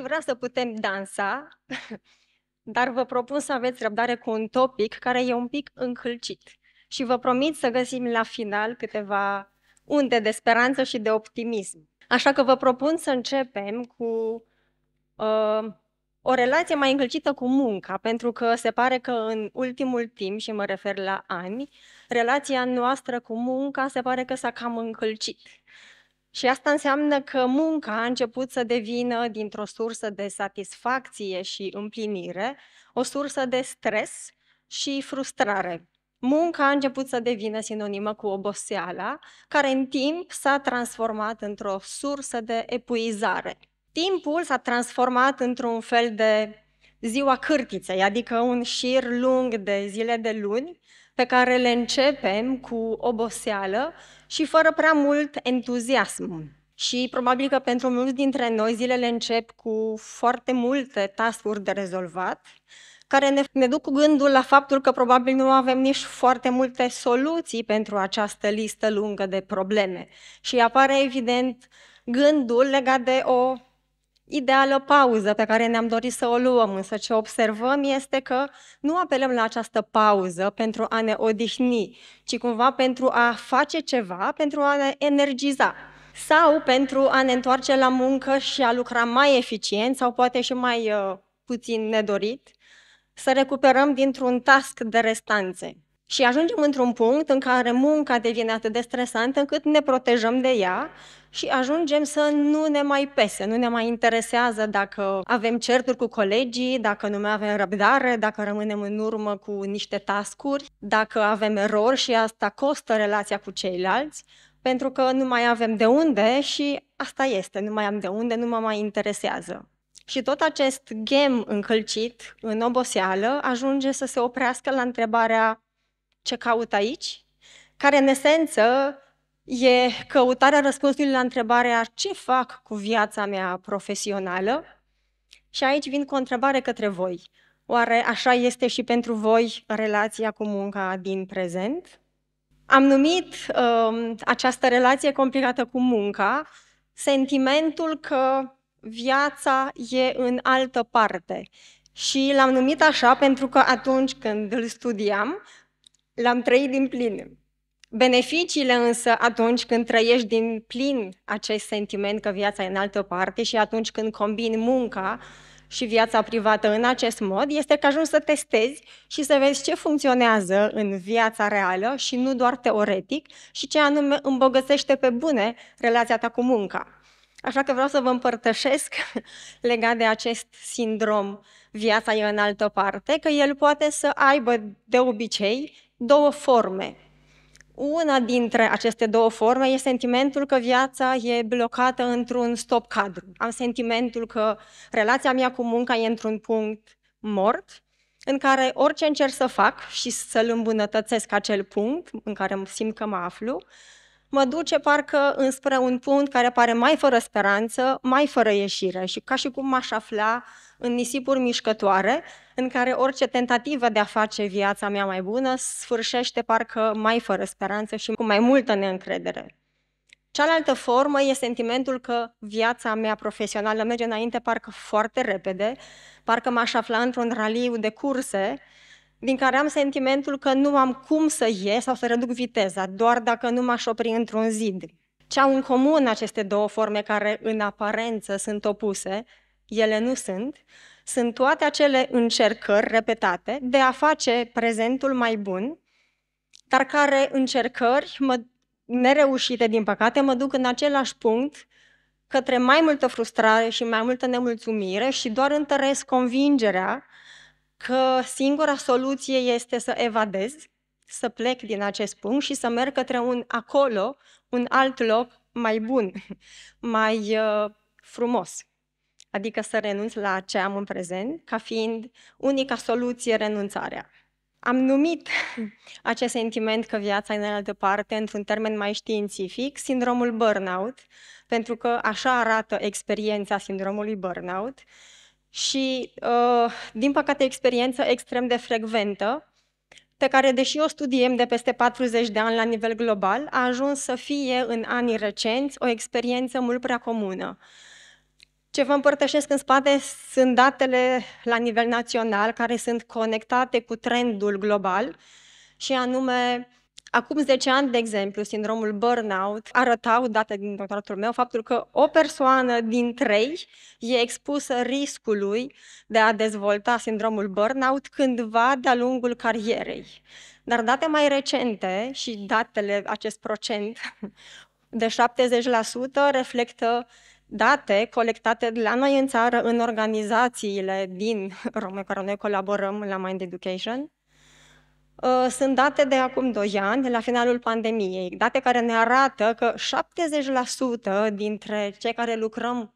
aș vrea să putem dansa, dar vă propun să aveți răbdare cu un topic care e un pic încălcit. Și vă promit să găsim la final câteva unde de speranță și de optimism. Așa că vă propun să începem cu uh, o relație mai încălcită cu munca, pentru că se pare că în ultimul timp, și mă refer la ani, relația noastră cu munca se pare că s-a cam încălcit. Și asta înseamnă că munca a început să devină dintr-o sursă de satisfacție și împlinire, o sursă de stres și frustrare. Munca a început să devină sinonimă cu oboseala, care în timp s-a transformat într-o sursă de epuizare. Timpul s-a transformat într-un fel de ziua cârtiței, adică un șir lung de zile de luni, pe care le începem cu oboseală și fără prea mult entuziasm. Și probabil că pentru mulți dintre noi zilele încep cu foarte multe tascuri de rezolvat, care ne, ne duc cu gândul la faptul că probabil nu avem nici foarte multe soluții pentru această listă lungă de probleme. Și apare evident gândul legat de o ideală pauză pe care ne-am dorit să o luăm, însă ce observăm este că nu apelăm la această pauză pentru a ne odihni, ci cumva pentru a face ceva, pentru a ne energiza sau pentru a ne întoarce la muncă și a lucra mai eficient sau poate și mai uh, puțin nedorit, să recuperăm dintr-un task de restanțe. Și ajungem într-un punct în care munca devine atât de stresantă încât ne protejăm de ea și ajungem să nu ne mai pese, nu ne mai interesează dacă avem certuri cu colegii, dacă nu mai avem răbdare, dacă rămânem în urmă cu niște tascuri, dacă avem erori și asta costă relația cu ceilalți, pentru că nu mai avem de unde și asta este, nu mai am de unde, nu mă mai interesează. Și tot acest gem încălcit în oboseală ajunge să se oprească la întrebarea ce caut aici, care în esență e căutarea răspunsului la întrebarea ce fac cu viața mea profesională? Și aici vin cu o întrebare către voi. Oare așa este și pentru voi relația cu munca din prezent? Am numit um, această relație complicată cu munca sentimentul că viața e în altă parte. Și l-am numit așa pentru că atunci când îl studiam, l-am trăit din plin. Beneficiile însă atunci când trăiești din plin acest sentiment că viața e în altă parte și atunci când combini munca și viața privată în acest mod, este că ajungi să testezi și să vezi ce funcționează în viața reală și nu doar teoretic și ce anume îmbogățește pe bune relația ta cu munca. Așa că vreau să vă împărtășesc legat de acest sindrom viața e în altă parte, că el poate să aibă de obicei două forme una dintre aceste două forme e sentimentul că viața e blocată într-un stop cadru. Am sentimentul că relația mea cu munca e într-un punct mort, în care orice încerc să fac și să-l îmbunătățesc acel punct în care simt că mă aflu, mă duce parcă înspre un punct care pare mai fără speranță, mai fără ieșire și ca și cum m-aș afla uh, în nisipuri mișcătoare, în care orice tentativă de a face viața mea mai bună sfârșește parcă mai fără speranță și cu mai multă neîncredere. Cealaltă formă e sentimentul că viața mea profesională merge înainte parcă foarte repede, parcă m-aș afla într-un raliu de curse, din care am sentimentul că nu am cum să ies sau să reduc viteza, doar dacă nu m-aș opri într-un zid. Ce au în comun aceste două forme care în aparență sunt opuse, ele nu sunt. Sunt toate acele încercări repetate de a face prezentul mai bun, dar care încercări mă, nereușite, din păcate, mă duc în același punct către mai multă frustrare și mai multă nemulțumire și doar întăresc convingerea că singura soluție este să evadez, să plec din acest punct și să merg către un acolo, un alt loc mai bun, mai uh, frumos adică să renunț la ce am în prezent, ca fiind unica soluție renunțarea. Am numit acest sentiment că viața e în altă parte, într-un termen mai științific, sindromul burnout, pentru că așa arată experiența sindromului burnout și, uh, din păcate, experiență extrem de frecventă, pe care, deși o studiem de peste 40 de ani la nivel global, a ajuns să fie în anii recenți o experiență mult prea comună. Ce vă împărtășesc în spate sunt datele la nivel național care sunt conectate cu trendul global și anume Acum 10 ani, de exemplu, sindromul burnout arătau, date din doctoratul meu, faptul că o persoană din trei e expusă riscului de a dezvolta sindromul burnout cândva de-a lungul carierei. Dar date mai recente și datele, acest procent de 70% reflectă date colectate la noi în țară, în organizațiile din România, care noi colaborăm la Mind Education, uh, sunt date de acum 2 ani, de la finalul pandemiei, date care ne arată că 70% dintre cei care lucrăm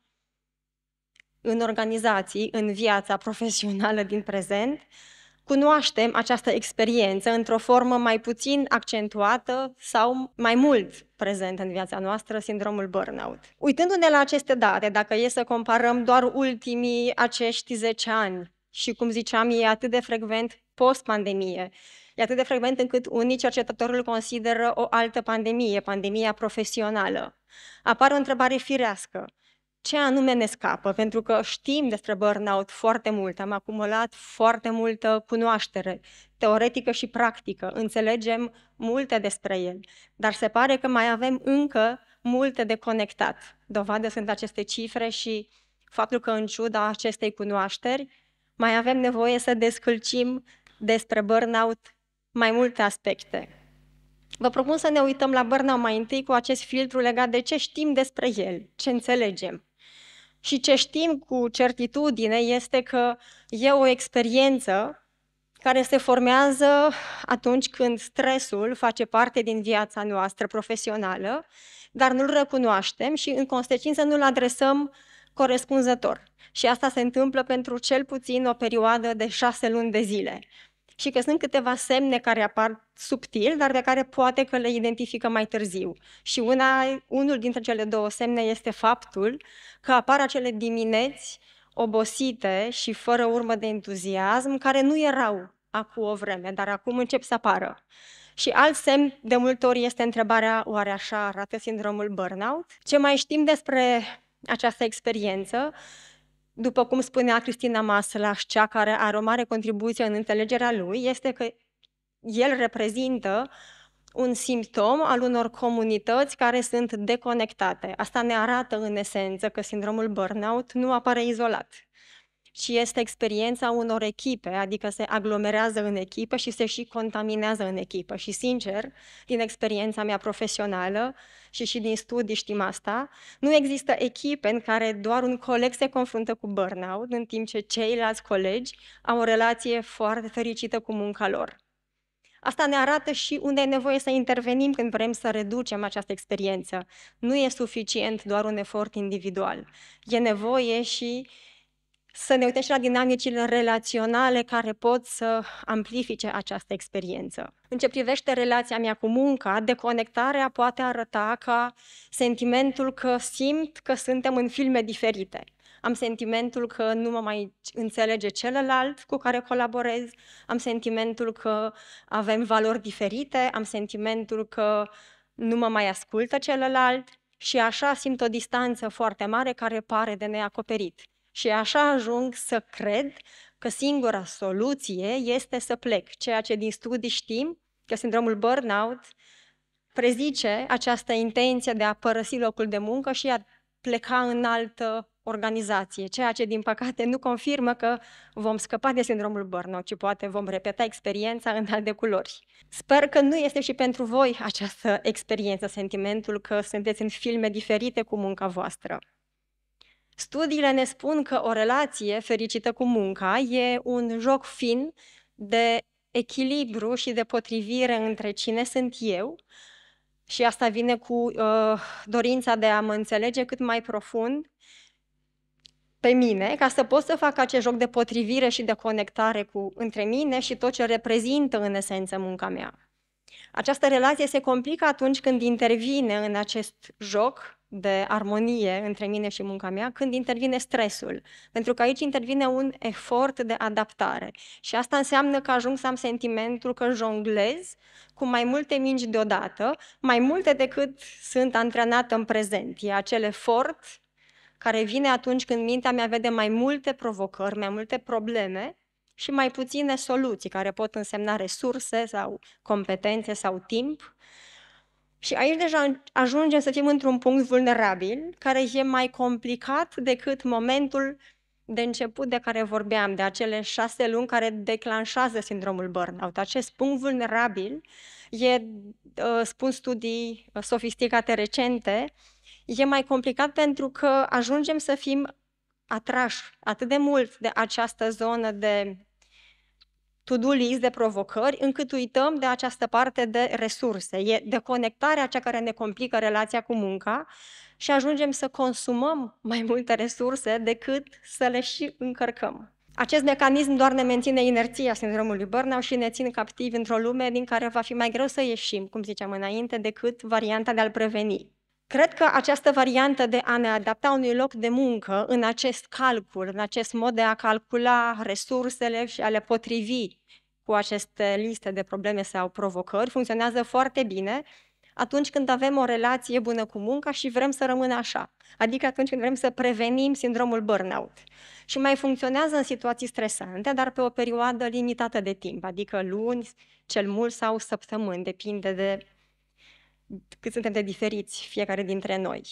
în organizații, în viața profesională din prezent, cunoaștem această experiență într-o formă mai puțin accentuată sau mai mult prezent în viața noastră sindromul burnout. Uitându-ne la aceste date, dacă e să comparăm doar ultimii acești 10 ani și cum ziceam, e atât de frecvent post-pandemie, e atât de frecvent încât unii cercetători îl consideră o altă pandemie, pandemia profesională. Apare o întrebare firească ce anume ne scapă, pentru că știm despre burnout foarte mult, am acumulat foarte multă cunoaștere teoretică și practică, înțelegem multe despre el, dar se pare că mai avem încă multe de conectat. Dovadă sunt aceste cifre și faptul că în ciuda acestei cunoașteri mai avem nevoie să descălcim despre burnout mai multe aspecte. Vă propun să ne uităm la burnout mai întâi cu acest filtru legat de ce știm despre el, ce înțelegem și ce știm cu certitudine este că e o experiență care se formează atunci când stresul face parte din viața noastră profesională, dar nu-l recunoaștem și în consecință nu-l adresăm corespunzător. Și asta se întâmplă pentru cel puțin o perioadă de șase luni de zile și că sunt câteva semne care apar subtil, dar pe care poate că le identifică mai târziu. Și una, unul dintre cele două semne este faptul că apar acele dimineți obosite și fără urmă de entuziasm, care nu erau acum o vreme, dar acum încep să apară. Și alt semn de multe ori este întrebarea, oare așa arată sindromul burnout? Ce mai știm despre această experiență? după cum spunea Cristina Maselaș, cea care are o mare contribuție în înțelegerea lui, este că el reprezintă un simptom al unor comunități care sunt deconectate. Asta ne arată în esență că sindromul burnout nu apare izolat și este experiența unor echipe, adică se aglomerează în echipă și se și contaminează în echipă. Și sincer, din experiența mea profesională și și din studii știm asta, nu există echipe în care doar un coleg se confruntă cu burnout, în timp ce ceilalți colegi au o relație foarte fericită cu munca lor. Asta ne arată și unde e nevoie să intervenim când vrem să reducem această experiență. Nu e suficient doar un efort individual. E nevoie și să ne uităm și la dinamicile relaționale care pot să amplifice această experiență. În ce privește relația mea cu munca, deconectarea poate arăta ca sentimentul că simt că suntem în filme diferite. Am sentimentul că nu mă mai înțelege celălalt cu care colaborez, am sentimentul că avem valori diferite, am sentimentul că nu mă mai ascultă celălalt și așa simt o distanță foarte mare care pare de neacoperit. Și așa ajung să cred că singura soluție este să plec, ceea ce din studii știm că sindromul burnout prezice această intenție de a părăsi locul de muncă și a pleca în altă organizație, ceea ce din păcate nu confirmă că vom scăpa de sindromul burnout, ci poate vom repeta experiența în alte culori. Sper că nu este și pentru voi această experiență, sentimentul că sunteți în filme diferite cu munca voastră. Studiile ne spun că o relație fericită cu munca e un joc fin de echilibru și de potrivire între cine sunt eu și asta vine cu uh, dorința de a mă înțelege cât mai profund pe mine, ca să pot să fac acest joc de potrivire și de conectare cu între mine și tot ce reprezintă în esență munca mea. Această relație se complică atunci când intervine în acest joc de armonie între mine și munca mea, când intervine stresul. Pentru că aici intervine un efort de adaptare. Și asta înseamnă că ajung să am sentimentul că jonglez cu mai multe mingi deodată, mai multe decât sunt antrenată în prezent. E acel efort care vine atunci când mintea mea vede mai multe provocări, mai multe probleme și mai puține soluții, care pot însemna resurse sau competențe sau timp. Și aici deja ajungem să fim într-un punct vulnerabil, care e mai complicat decât momentul de început de care vorbeam, de acele șase luni care declanșează sindromul burnout. Acest punct vulnerabil e, uh, spun studii uh, sofisticate recente, e mai complicat pentru că ajungem să fim atrași atât de mult de această zonă de to-do list de provocări, încât uităm de această parte de resurse. E deconectarea cea care ne complică relația cu munca și ajungem să consumăm mai multe resurse decât să le și încărcăm. Acest mecanism doar ne menține inerția sindromului burnout și ne țin captivi într-o lume din care va fi mai greu să ieșim, cum ziceam înainte, decât varianta de a-l preveni. Cred că această variantă de a ne adapta unui loc de muncă în acest calcul, în acest mod de a calcula resursele și a le potrivi cu aceste liste de probleme sau provocări, funcționează foarte bine atunci când avem o relație bună cu munca și vrem să rămână așa. Adică atunci când vrem să prevenim sindromul burnout. Și mai funcționează în situații stresante, dar pe o perioadă limitată de timp, adică luni, cel mult sau săptămâni, depinde de cât suntem de diferiți fiecare dintre noi.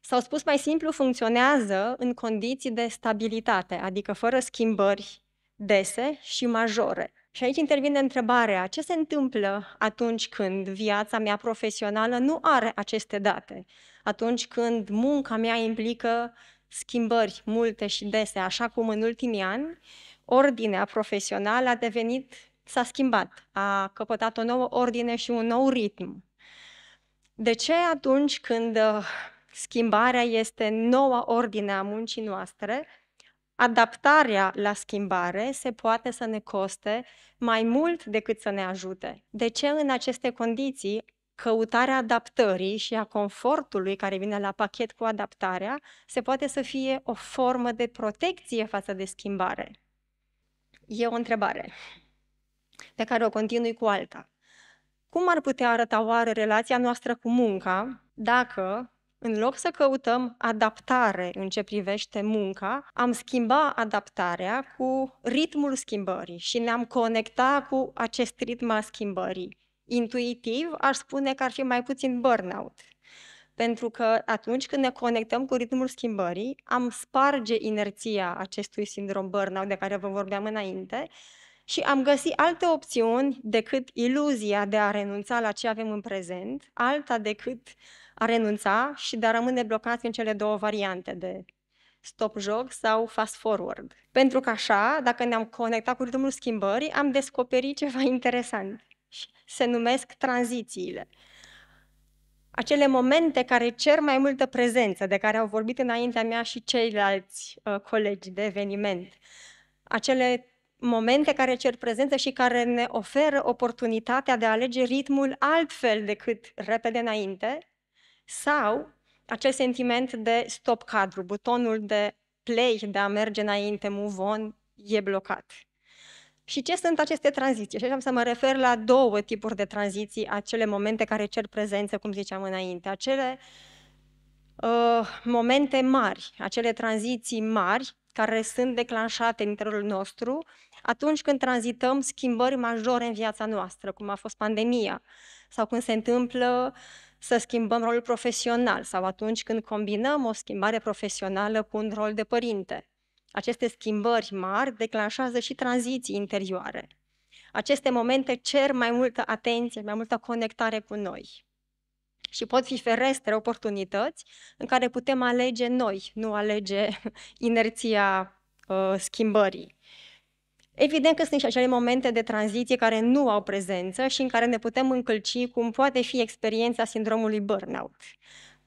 Sau spus mai simplu, funcționează în condiții de stabilitate, adică fără schimbări dese și majore. Și aici intervine întrebarea, ce se întâmplă atunci când viața mea profesională nu are aceste date? Atunci când munca mea implică schimbări multe și dese, așa cum în ultimii ani, ordinea profesională a devenit, s-a schimbat, a căpătat o nouă ordine și un nou ritm. De ce atunci când uh, schimbarea este noua ordine a muncii noastre, adaptarea la schimbare se poate să ne coste mai mult decât să ne ajute? De ce în aceste condiții căutarea adaptării și a confortului care vine la pachet cu adaptarea se poate să fie o formă de protecție față de schimbare? E o întrebare pe care o continui cu alta. Cum ar putea arăta oare relația noastră cu munca dacă, în loc să căutăm adaptare în ce privește munca, am schimba adaptarea cu ritmul schimbării și ne-am conecta cu acest ritm al schimbării? Intuitiv, aș spune că ar fi mai puțin burnout, pentru că atunci când ne conectăm cu ritmul schimbării, am sparge inerția acestui sindrom burnout de care vă vorbeam înainte și am găsit alte opțiuni decât iluzia de a renunța la ce avem în prezent, alta decât a renunța și de a rămâne blocați în cele două variante de stop jog sau fast forward. Pentru că așa, dacă ne-am conectat cu ritmul schimbării, am descoperit ceva interesant. Se numesc tranzițiile. Acele momente care cer mai multă prezență, de care au vorbit înaintea mea și ceilalți uh, colegi de eveniment. Acele momente care cer prezență și care ne oferă oportunitatea de a alege ritmul altfel decât repede înainte, sau acel sentiment de stop cadru, butonul de play, de a merge înainte, move on, e blocat. Și ce sunt aceste tranziții? Și așa am să mă refer la două tipuri de tranziții, acele momente care cer prezență, cum ziceam înainte, acele uh, momente mari, acele tranziții mari care sunt declanșate în interiorul nostru atunci când tranzităm schimbări majore în viața noastră, cum a fost pandemia, sau când se întâmplă să schimbăm rolul profesional, sau atunci când combinăm o schimbare profesională cu un rol de părinte. Aceste schimbări mari declanșează și tranziții interioare. Aceste momente cer mai multă atenție, mai multă conectare cu noi și pot fi ferestre, oportunități în care putem alege noi, nu alege inerția uh, schimbării. Evident că sunt și acele momente de tranziție care nu au prezență și în care ne putem încălci cum poate fi experiența sindromului burnout.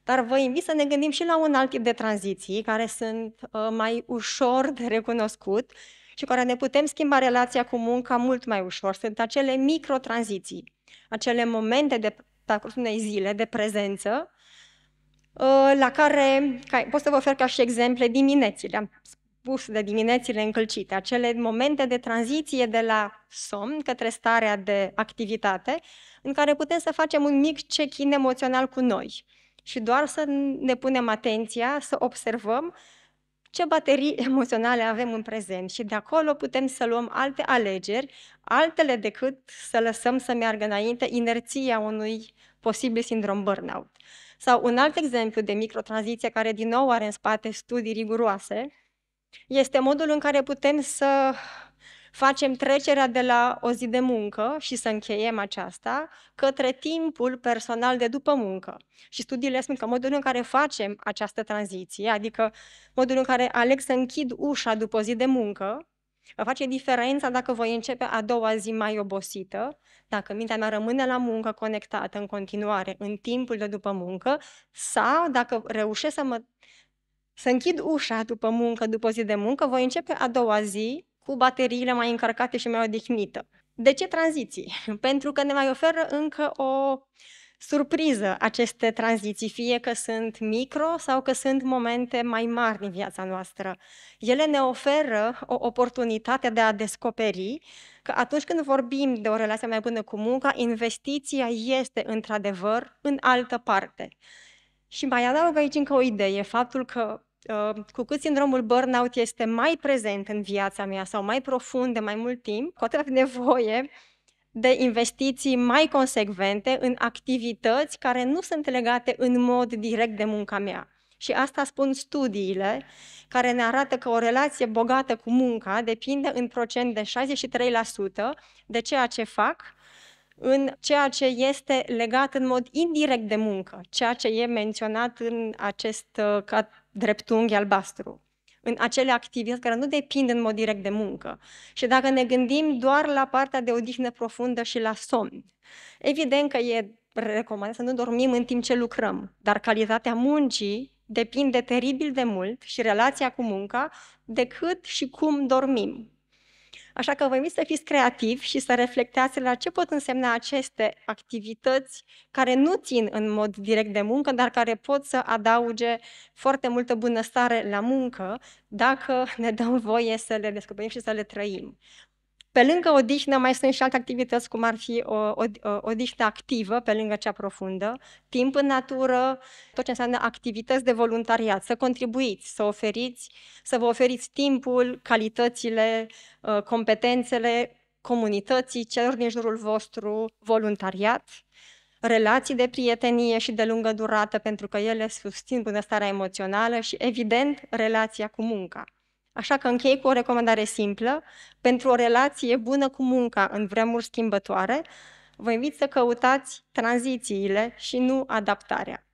Dar vă invit să ne gândim și la un alt tip de tranziții care sunt uh, mai ușor de recunoscut și care ne putem schimba relația cu munca mult mai ușor. Sunt acele microtranziții, acele momente de parcursul da, unei zile de prezență, ă, la care, pot să vă ofer ca și exemple diminețile. Am spus de diminețile încălcite, acele momente de tranziție de la somn către starea de activitate, în care putem să facem un mic check-in emoțional cu noi și doar să ne punem atenția, să observăm ce baterii emoționale avem în prezent și de acolo putem să luăm alte alegeri, altele decât să lăsăm să meargă înainte inerția unui posibil sindrom burnout. Sau un alt exemplu de microtranziție care din nou are în spate studii riguroase este modul în care putem să facem trecerea de la o zi de muncă și să încheiem aceasta către timpul personal de după muncă. Și studiile spun că modul în care facem această tranziție, adică modul în care aleg să închid ușa după o zi de muncă, va face diferența dacă voi începe a doua zi mai obosită, dacă mintea mea rămâne la muncă conectată în continuare în timpul de după muncă sau dacă reușesc să mă să închid ușa după muncă, după zi de muncă, voi începe a doua zi cu bateriile mai încărcate și mai odihnită. De ce tranziții? Pentru că ne mai oferă încă o surpriză aceste tranziții, fie că sunt micro sau că sunt momente mai mari din viața noastră. Ele ne oferă o oportunitate de a descoperi că atunci când vorbim de o relație mai bună cu munca, investiția este într-adevăr în altă parte. Și mai adaug aici încă o idee, faptul că Uh, cu cât sindromul burnout este mai prezent în viața mea sau mai profund de mai mult timp, cu atât nevoie de investiții mai consecvente în activități care nu sunt legate în mod direct de munca mea. Și asta spun studiile care ne arată că o relație bogată cu munca depinde în procent de 63% de ceea ce fac în ceea ce este legat în mod indirect de muncă, ceea ce e menționat în acest uh, cat dreptunghi albastru, în acele activități care nu depind în mod direct de muncă. Și dacă ne gândim doar la partea de odihnă profundă și la somn, evident că e recomandat să nu dormim în timp ce lucrăm, dar calitatea muncii depinde teribil de mult și relația cu munca decât și cum dormim. Așa că vă invit să fiți creativi și să reflectați la ce pot însemna aceste activități care nu țin în mod direct de muncă, dar care pot să adauge foarte multă bunăstare la muncă dacă ne dăm voie să le descoperim și să le trăim. Pe lângă odihnă mai sunt și alte activități, cum ar fi o, o, o odihnă activă, pe lângă cea profundă, timp în natură, tot ce înseamnă activități de voluntariat, să contribuiți, să oferiți, să vă oferiți timpul, calitățile, uh, competențele comunității, celor din jurul vostru, voluntariat, relații de prietenie și de lungă durată, pentru că ele susțin bunăstarea emoțională și, evident, relația cu munca. Așa că închei cu o recomandare simplă. Pentru o relație bună cu munca în vremuri schimbătoare, vă invit să căutați tranzițiile și nu adaptarea.